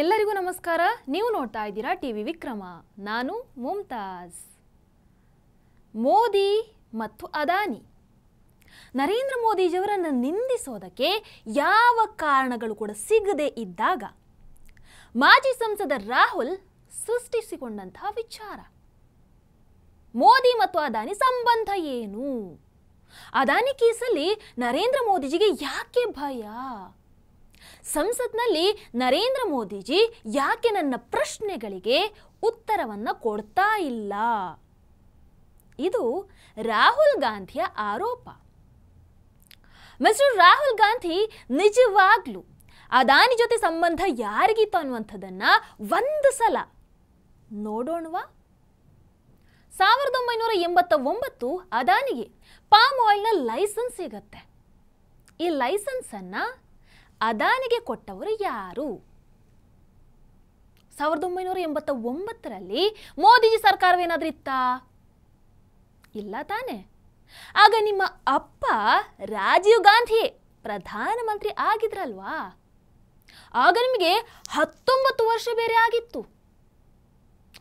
ಎಲ್ಲರಿಗೂ ನಮಸ್ಕಾರ ನೀವು ನೋಡ್ತಾ ಇದ್ದೀರಾ ಟಿ ವಿ ವಿಕ್ರಮ ನಾನು ಮುಮ್ತಾಜ್ ಮೋದಿ ಮತ್ತು ಅದಾನಿ ನರೇಂದ್ರ ಮೋದಿಜಿಯವರನ್ನು ನಿಂದಿಸೋದಕ್ಕೆ ಯಾವ ಕಾರಣಗಳು ಕೂಡ ಸಿಗದೆ ಇದ್ದಾಗ ಮಾಜಿ ಸಂಸದ ರಾಹುಲ್ ಸೃಷ್ಟಿಸಿಕೊಂಡಂತಹ ವಿಚಾರ ಮೋದಿ ಮತ್ತು ಅದಾನಿ ಸಂಬಂಧ ಏನು ಅದಾನಿ ಕೇಸಲ್ಲಿ ನರೇಂದ್ರ ಮೋದಿಜಿಗೆ ಯಾಕೆ ಭಯ ಸಂಸತ್ನಲ್ಲಿ ನರೇಂದ್ರ ಮೋದಿಜಿ ಯಾಕೆ ನನ್ನ ಪ್ರಶ್ನೆಗಳಿಗೆ ಉತ್ತರವನ್ನು ಕೊಡ್ತಾ ಇಲ್ಲ ಇದು ರಾಹುಲ್ ಗಾಂಧಿಯ ಆರೋಪ ಮಿಸ್ಟರ್ ರಾಹುಲ್ ಗಾಂಧಿ ನಿಜವಾಗ್ಲು ಅದಾನಿ ಜೊತೆ ಸಂಬಂಧ ಯಾರಿಗಿತ್ತು ಅನ್ನುವಂಥದ್ದನ್ನು ಒಂದು ಸಲ ನೋಡೋಣವಾ ಸಾವಿರದ ಒಂಬೈನೂರ ಎಂಬತ್ತ ಒಂಬತ್ತು ಅದಾನಿಗೆ ಪಾಮ್ ಆಯಿಲ್ನ ಲೈಸೆನ್ಸ್ ಸಿಗತ್ತೆ ಈ ಲೈಸೆನ್ಸನ್ನು ಅದಾನಿಗೆ ಕೊಟ್ಟವರು ಯಾರು ಸಾವಿರದ ಒಂಬೈನೂರ ಎಂಬತ್ತ ಒಂಬತ್ತರಲ್ಲಿ ಮೋದಿಜಿ ಸರ್ಕಾರವೇನಾದ್ರೂ ಇತ್ತಾ ಇಲ್ಲ ತಾನೆ ಆಗ ನಿಮ್ಮ ಅಪ್ಪ ರಾಜೀವ್ ಗಾಂಧಿ ಪ್ರಧಾನಮಂತ್ರಿ ಆಗಿದ್ರಲ್ವಾ ಆಗ ನಿಮಗೆ ಹತ್ತೊಂಬತ್ತು ವರ್ಷ ಬೇರೆ ಆಗಿತ್ತು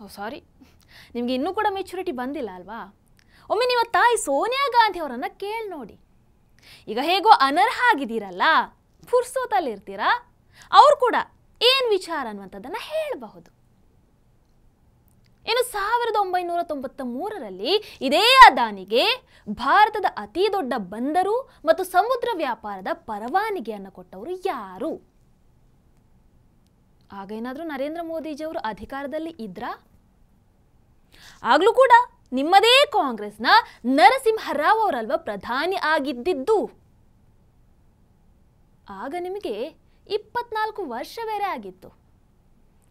ಓ ಸಾರಿ ನಿಮಗೆ ಇನ್ನೂ ಕೂಡ ಮೆಚುರಿಟಿ ಬಂದಿಲ್ಲ ಅಲ್ವಾ ಒಮ್ಮೆ ನಿಮ್ಮ ತಾಯಿ ಸೋನಿಯಾ ಗಾಂಧಿ ಅವರನ್ನು ಕೇಳಿ ನೋಡಿ ಈಗ ಹೇಗೋ ಅನರ್ಹ ಆಗಿದ್ದೀರಲ್ಲ ಫುರ್ಸೋತಲ್ಲಿರ್ತೀರಾ ಅವ್ರು ಕೂಡ ಏನು ವಿಚಾರ ಅನ್ನುವಂಥದ್ದನ್ನು ಹೇಳಬಹುದು ಇನ್ನು ಸಾವಿರದ ಒಂಬೈನೂರ ತೊಂಬತ್ತ ಮೂರರಲ್ಲಿ ಇದೇ ಅದಾನಿಗೆ ಭಾರತದ ಅತಿ ದೊಡ್ಡ ಬಂದರು ಮತ್ತು ಸಮುದ್ರ ವ್ಯಾಪಾರದ ಪರವಾನಗಿಯನ್ನು ಕೊಟ್ಟವರು ಯಾರು ಆಗ ಏನಾದರೂ ನರೇಂದ್ರ ಮೋದಿಜಿಯವರು ಅಧಿಕಾರದಲ್ಲಿ ಇದ್ರ ಆಗಲೂ ಕೂಡ ನಿಮ್ಮದೇ ಕಾಂಗ್ರೆಸ್ನ ನರಸಿಂಹರಾವ್ ಅವರಲ್ವ ಪ್ರಧಾನಿ ಆಗಿದ್ದಿದ್ದು ಆಗ ನಿಮಗೆ ಇಪ್ಪತ್ನಾಲ್ಕು ವರ್ಷ ಬೇರೆ ಆಗಿತ್ತು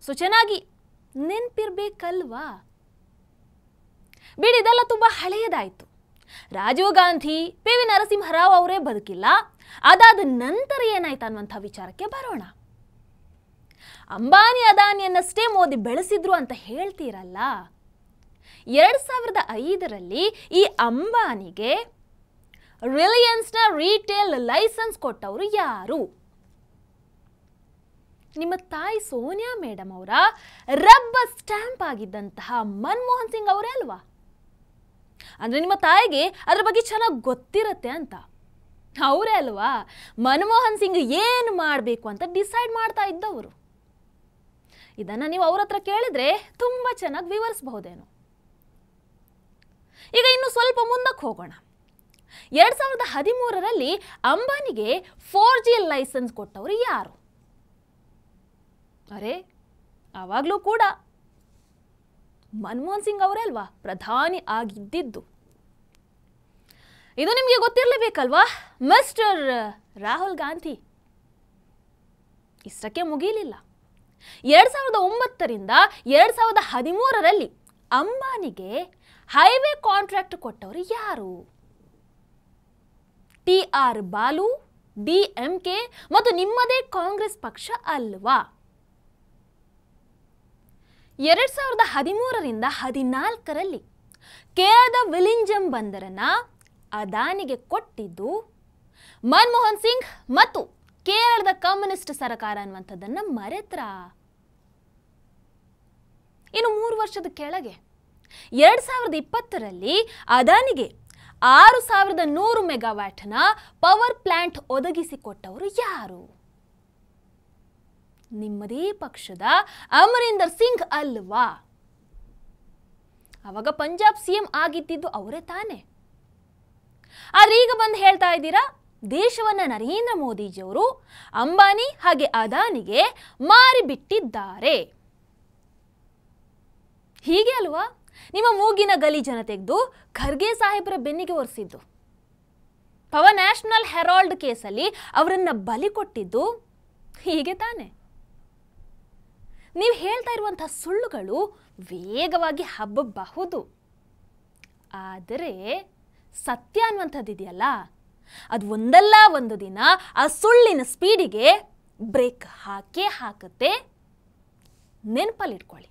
ಸೊ ಚೆನ್ನಾಗಿ ನೆನ್ಪಿರ್ಬೇಕಲ್ವಾ ಬಿಡಿ ಇದೆಲ್ಲ ತುಂಬ ಹಳೆಯದಾಯಿತು ರಾಜೀವ್ ಗಾಂಧಿ ಪಿ ವಿ ನರಸಿಂಹರಾವ್ ಅವರೇ ಬದುಕಿಲ್ಲ ಅದಾದ ನಂತರ ಏನಾಯ್ತು ಅನ್ನುವಂಥ ವಿಚಾರಕ್ಕೆ ಬರೋಣ ಅಂಬಾನಿ ಅದಾನಿಯನ್ನಷ್ಟೇ ಮೋದಿ ಬೆಳೆಸಿದ್ರು ಅಂತ ಹೇಳ್ತೀರಲ್ಲ ಎರಡು ಸಾವಿರದ ಐದರಲ್ಲಿ ಈ ಅಂಬಾನಿಗೆ ರಿಲಯನ್ಸ್ನ ರೀಟೇಲ್ ಲೈಸೆನ್ಸ್ ಕೊಟ್ಟವರು ಯಾರು ನಿಮ್ಮ ತಾಯಿ ಸೋನಿಯಾ ಮೇಡಮ್ ಅವರ ರಬ್ಬರ್ ಸ್ಟ್ಯಾಂಪ್ ಆಗಿದ್ದಂತಹ ಮನಮೋಹನ್ ಸಿಂಗ್ ಅವರೇ ಅಲ್ವಾ ಅಂದರೆ ನಿಮ್ಮ ತಾಯಿಗೆ ಅದ್ರ ಬಗ್ಗೆ ಚೆನ್ನಾಗಿ ಗೊತ್ತಿರತ್ತೆ ಅಂತ ಅವರೇ ಅಲ್ವಾ ಮನಮೋಹನ್ ಸಿಂಗ್ ಏನು ಮಾಡಬೇಕು ಅಂತ ಡಿಸೈಡ್ ಮಾಡ್ತಾ ಇದ್ದವರು ಇದನ್ನು ನೀವು ಅವ್ರ ಹತ್ರ ಕೇಳಿದ್ರೆ ತುಂಬ ಚೆನ್ನಾಗಿ ವಿವರಿಸಬಹುದೇನು ಈಗ ಇನ್ನು ಸ್ವಲ್ಪ ಮುಂದಕ್ಕೆ ಹೋಗೋಣ ಎರಡ್ ಸಾವಿರದ ಹದಿಮೂರರಲ್ಲಿ ಅಂಬಾನಿಗೆ ಫೋರ್ ಜಿ ಲೈಸೆನ್ಸ್ ಕೊಟ್ಟವರು ಯಾರು ಅರೆ ಆವಾಗಲೂ ಕೂಡ ಮನಮೋಹನ್ ಸಿಂಗ್ ಅವರೇ ಅಲ್ವಾ ಪ್ರಧಾನಿ ಆಗಿದ್ದಿದ್ದು ಇದು ನಿಮಗೆ ಗೊತ್ತಿರಲೇಬೇಕಲ್ವಾ ಮಿಸ್ಟರ್ ರಾಹುಲ್ ಗಾಂಧಿ ಇಷ್ಟಕ್ಕೆ ಮುಗಿಯಲಿಲ್ಲ ಎರಡು ಸಾವಿರದ ಒಂಬತ್ತರಿಂದ ಎರಡು ಸಾವಿರದ ಹದಿಮೂರರಲ್ಲಿ ಅಂಬಾನಿಗೆ ಹೈವೇ ಕಾಂಟ್ರಾಕ್ಟ್ ಕೊಟ್ಟವರು ಯಾರು ಟಿ ಆರ್ ಬಾಲು ಡಿಎಂಕೆ ಮತ್ತು ನಿಮ್ಮದೇ ಕಾಂಗ್ರೆಸ್ ಪಕ್ಷ ಅಲ್ವಾ ಎರಡ್ ಸಾವಿರದ ಹದಿಮೂರರಿಂದ ಹದಿನಾಲ್ಕರಲ್ಲಿ ಕೇರಳದ ವಿಲಿಂಜಂ ಬಂದರನ್ನ ಅದಾನಿಗೆ ಕೊಟ್ಟಿದ್ದು ಮನಮೋಹನ್ ಸಿಂಗ್ ಮತ್ತು ಕೇರಳದ ಕಮ್ಯುನಿಸ್ಟ್ ಸರ್ಕಾರ ಅನ್ನುವಂಥದ್ದನ್ನು ಮರೆತ್ರ ಇನ್ನು ಮೂರು ವರ್ಷದ ಕೆಳಗೆ ಎರಡ್ ಸಾವಿರದ ಇಪ್ಪತ್ತರಲ್ಲಿ ಅದಾನಿಗೆ ಆರು ಸಾವಿರದ ನೂರು ಮೆಗಾವ್ಯಾಟ್ನ ಪವರ್ ಪ್ಲಾಂಟ್ ಒದಗಿಸಿಕೊಟ್ಟವರು ಯಾರು ನಿಮ್ಮದೇ ಪಕ್ಷದ ಅಮರೀಂದರ್ ಸಿಂಗ್ ಅಲ್ವಾ ಅವಾಗ ಪಂಜಾಬ್ ಸಿಎಂ ಆಗಿದ್ದಿದ್ದು ಅವರೇ ತಾನೆ ಆದ್ರೆ ಈಗ ಬಂದು ಹೇಳ್ತಾ ಇದ್ದೀರಾ ದೇಶವನ್ನ ನರೇಂದ್ರ ಮೋದಿಜಿಯವರು ಅಂಬಾನಿ ಹಾಗೆ ಅದಾನಿಗೆ ಮಾರಿಬಿಟ್ಟಿದ್ದಾರೆ ಹೀಗೆ ಅಲ್ವಾ ನಿಮ್ಮ ಮೂಗಿನ ಜನ ತೆಗೆದು ಖರ್ಗೆ ಸಾಹೇಬ್ರ ಬೆನ್ನಿಗೆ ಒರೆಸಿದ್ದು ಪವ ನ್ಯಾಷನಲ್ ಹೆರಾಲ್ಡ್ ಕೇಸಲ್ಲಿ ಅವರನ್ನು ಬಲಿ ಕೊಟ್ಟಿದ್ದು ಹೀಗೆ ತಾನೆ ನೀವು ಹೇಳ್ತಾ ಇರುವಂಥ ಸುಳ್ಳುಗಳು ವೇಗವಾಗಿ ಹಬ್ಬಬಹುದು ಆದರೆ ಸತ್ಯ ಅನ್ನುವಂಥದ್ದು ಇದೆಯಲ್ಲ ಅದು ಒಂದಲ್ಲ ಒಂದು ದಿನ ಆ ಸುಳ್ಳಿನ ಸ್ಪೀಡಿಗೆ ಬ್ರೇಕ್ ಹಾಕೇ ಹಾಕುತ್ತೆ ನೆನಪಲ್ಲಿಟ್ಕೊಳ್ಳಿ